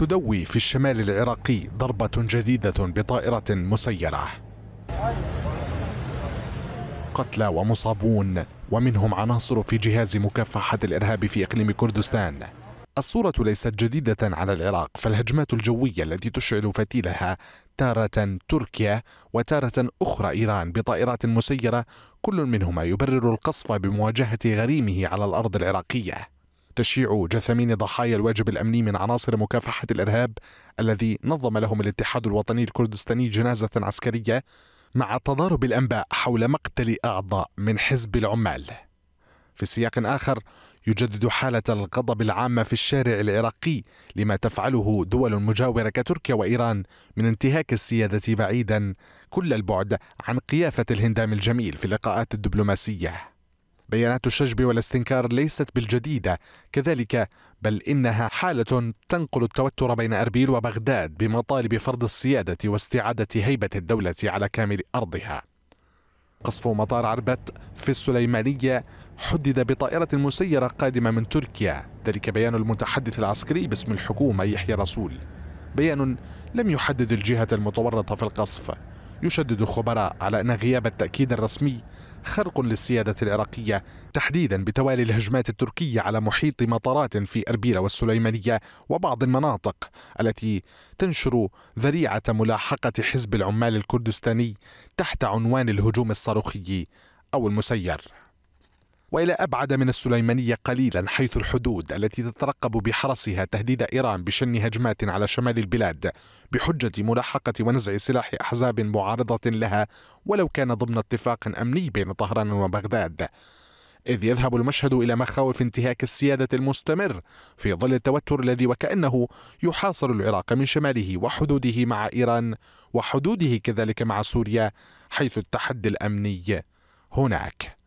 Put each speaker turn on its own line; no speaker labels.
تدوي في الشمال العراقي ضربة جديدة بطائرة مسيرة قتلى ومصابون ومنهم عناصر في جهاز مكافحة الإرهاب في إقليم كردستان الصورة ليست جديدة على العراق فالهجمات الجوية التي تشعل فتيلها تارة تركيا وتارة أخرى إيران بطائرات مسيرة كل منهما يبرر القصف بمواجهة غريمه على الأرض العراقية تشييع جثمين ضحايا الواجب الأمني من عناصر مكافحة الإرهاب الذي نظم لهم الاتحاد الوطني الكردستاني جنازة عسكرية مع تضارب الأنباء حول مقتل أعضاء من حزب العمال في سياق آخر يجدد حالة الغضب العامة في الشارع العراقي لما تفعله دول مجاورة كتركيا وإيران من انتهاك السيادة بعيدا كل البعد عن قيافة الهندام الجميل في اللقاءات الدبلوماسية بيانات الشجب والاستنكار ليست بالجديدة كذلك بل إنها حالة تنقل التوتر بين أربيل وبغداد بمطالب فرض السيادة واستعادة هيبة الدولة على كامل أرضها قصف مطار عربت في السليمانية حدد بطائرة مسيرة قادمة من تركيا ذلك بيان المتحدث العسكري باسم الحكومة يحيى رسول بيان لم يحدد الجهة المتورطة في القصف يشدد خبراء على أن غياب التأكيد الرسمي خرق للسيادة العراقية تحديدا بتوالي الهجمات التركية على محيط مطارات في أربيل والسليمانية وبعض المناطق التي تنشر ذريعة ملاحقة حزب العمال الكردستاني تحت عنوان الهجوم الصاروخي أو المسير والى ابعد من السليمانيه قليلا حيث الحدود التي تترقب بحرسها تهديد ايران بشن هجمات على شمال البلاد بحجه ملاحقه ونزع سلاح احزاب معارضه لها ولو كان ضمن اتفاق امني بين طهران وبغداد إذ يذهب المشهد إلى مخاوف انتهاك السيادة المستمر في ظل التوتر الذي وكأنه يحاصر العراق من شماله وحدوده مع إيران وحدوده كذلك مع سوريا حيث التحدي الأمني هناك